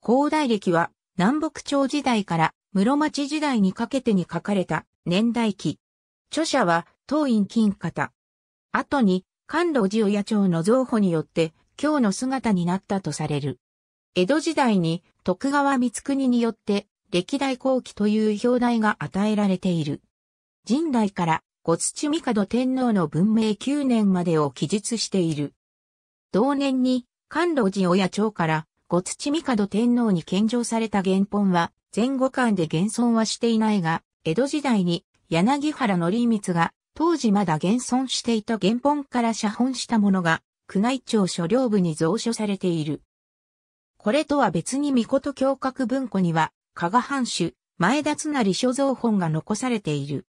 広大歴は南北朝時代から室町時代にかけてに書かれた年代記。著者は東院金方。後に関路寺親町の造法によって今日の姿になったとされる。江戸時代に徳川光国によって歴代後期という表題が与えられている。神代から五土帝天皇の文明9年までを記述している。同年に関路寺親町から五土帝天皇に献上された原本は、前後間で現存はしていないが、江戸時代に柳原則光が当時まだ現存していた原本から写本したものが、宮内庁所領部に蔵書されている。これとは別に御事教閣文庫には、加賀藩主、前田津成所蔵本が残されている。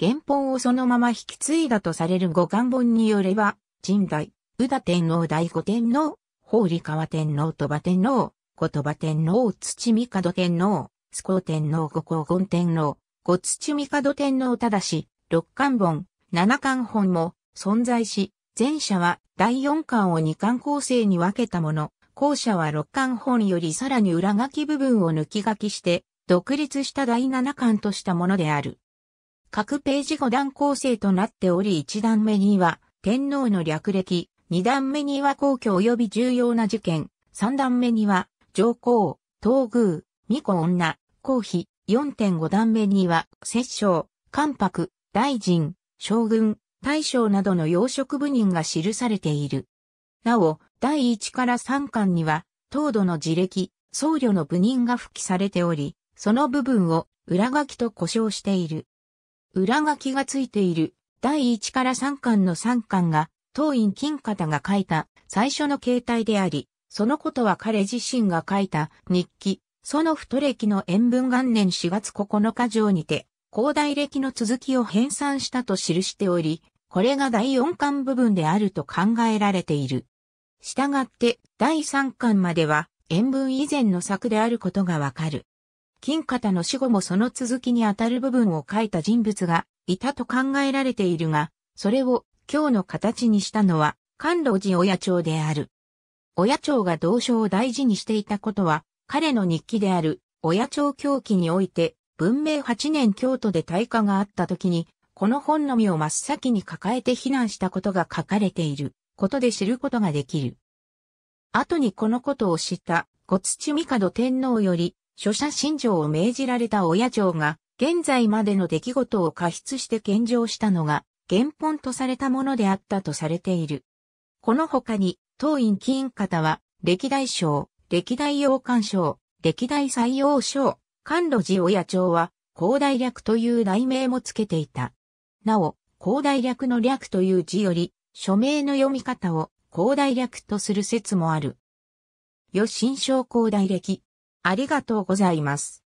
原本をそのまま引き継いだとされる五願本によれば、神代、宇田天皇第五天皇、法理川天皇と馬天皇、言鳥羽天皇、土御門天皇、須光天皇、五光厳天皇、五土御門天皇ただし、六巻本、七巻本も存在し、前者は第四巻を二巻構成に分けたもの、後者は六巻本よりさらに裏書き部分を抜き書きして、独立した第七巻としたものである。各ページ五段構成となっており一段目には、天皇の略歴、二段目には皇居及び重要な事件、三段目には上皇、東宮、巫女女、皇妃、4.5段目には摂政、関白、大臣、将軍、大将などの要職部人が記されている。なお、第1から3巻には、東土の自歴、僧侶の部人が付記されており、その部分を裏書きと呼称している。裏書きがついている第1から3巻の3巻が当院金方が書いた最初の形態であり、そのことは彼自身が書いた日記、その太暦の塩分元年4月9日上にて、広大暦の続きを編纂したと記しており、これが第4巻部分であると考えられている。したがって、第3巻までは、塩分以前の作であることがわかる。金方の死後もその続きにあたる部分を書いた人物がいたと考えられているが、それを今日の形にしたのは、関路寺親町である。親町が同書を大事にしていたことは、彼の日記である、親町狂記において、文明8年京都で大火があった時に、この本のみを真っ先に抱えて避難したことが書かれている、ことで知ることができる。後にこのことを知った、小土帝天皇より、諸者信条を命じられた親町が、現在までの出来事を過失して献上したのが、原本とされたものであったとされている。この他に、当院議員方は、歴代省、歴代洋館省、歴代採用省、官路寺親長は、広大略という題名もつけていた。なお、広大略の略という字より、署名の読み方を広大略とする説もある。余新章広大歴。ありがとうございます。